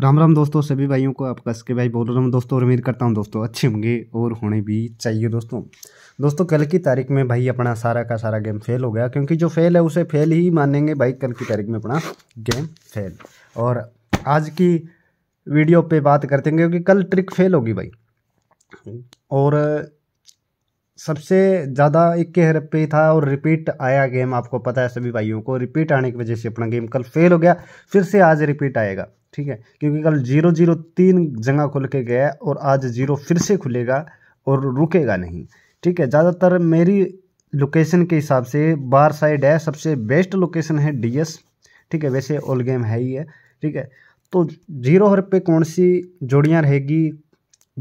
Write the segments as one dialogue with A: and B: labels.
A: राम राम दोस्तों सभी भाइयों को आप कस के भाई बोल रहा हूँ दोस्तों और उम्मीद करता हूँ दोस्तों अच्छे होंगे और होने भी चाहिए दोस्तों दोस्तों कल की तारीख में भाई अपना सारा का सारा गेम फेल हो गया क्योंकि जो फेल है उसे फेल ही मानेंगे भाई कल की तारीख में अपना गेम फेल और आज की वीडियो पर बात करते हैं क्योंकि कल ट्रिक फेल होगी भाई और सबसे ज़्यादा एक के हर पे था और रिपीट आया गेम आपको पता है सभी भाइयों को रिपीट आने की वजह से अपना गेम कल फेल हो गया फिर से आज रिपीट आएगा ठीक है क्योंकि कल जीरो जीरो तीन जगह खुल के गया और आज जीरो फिर से खुलेगा और रुकेगा नहीं ठीक है ज़्यादातर मेरी लोकेशन के हिसाब से बार साइड है सबसे बेस्ट लोकेशन है डीएस ठीक है वैसे ऑल गेम है ही है ठीक है तो जीरो हर पे कौन सी जोड़ियाँ रहेगी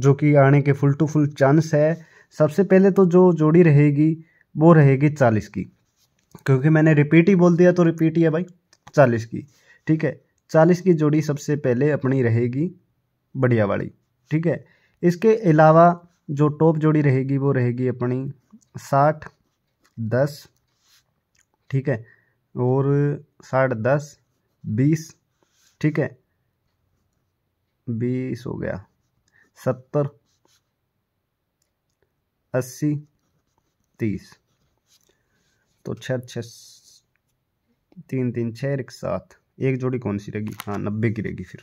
A: जो कि आने के फुल टू फुल चांस है सबसे पहले तो जो जोड़ी रहेगी वो रहेगी चालीस की क्योंकि मैंने रिपीट ही बोल दिया तो रिपीट ही है भाई चालीस की ठीक है चालीस की जोड़ी सबसे पहले अपनी रहेगी बढ़िया वाली ठीक है इसके अलावा जो टॉप जोड़ी रहेगी वो रहेगी अपनी साठ दस ठीक है और साठ दस बीस ठीक है बीस हो गया सत्तर अस्सी तीस तो छः छः तीन तीन छः एक सात एक जोड़ी कौन सी रहेगी हाँ नब्बे की रहेगी फिर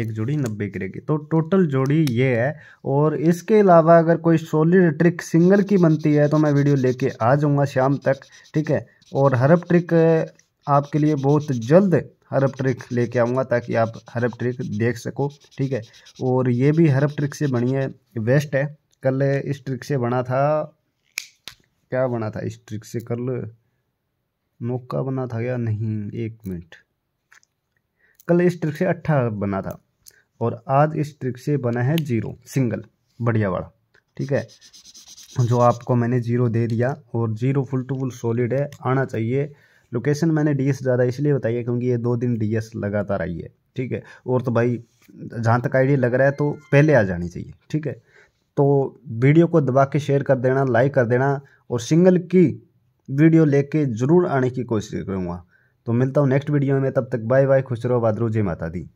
A: एक जोड़ी नब्बे की रहेगी तो टोटल जोड़ी ये है और इसके अलावा अगर कोई सॉलिड ट्रिक सिंगल की बनती है तो मैं वीडियो लेके आ जाऊँगा शाम तक ठीक है और हरप ट्रिक आपके लिए बहुत जल्द हरप ट्रिक लेके आऊँगा ताकि आप हरप ट्रिक देख सको ठीक है और ये भी हरप ट्रिक से बनी है वेस्ट है कल इस ट्रिक से बना था क्या बना था इस ट्रिक से कल मौका बना था या नहीं एक मिनट कल इस ट्रिक से अट्ठा बना था और आज इस ट्रिक से बना है जीरो सिंगल बढ़िया वाला ठीक है जो आपको मैंने जीरो दे दिया और zero full to full solid है आना चाहिए लोकेशन मैंने डी एस ज़्यादा इसलिए बताई है क्योंकि ये दो दिन डी एस लगातार आई है ठीक है और तो भाई जहाँ तक आइडिया लग रहा है तो पहले आ जानी चाहिए ठीक है तो वीडियो को दबा के शेयर कर देना लाइक कर देना और सिंगल की वीडियो लेके ज़रूर आने की कोशिश करूँगा तो मिलता हूँ नेक्स्ट वीडियो में तब तक बाय बाय खुश रहो बाद जय माता दी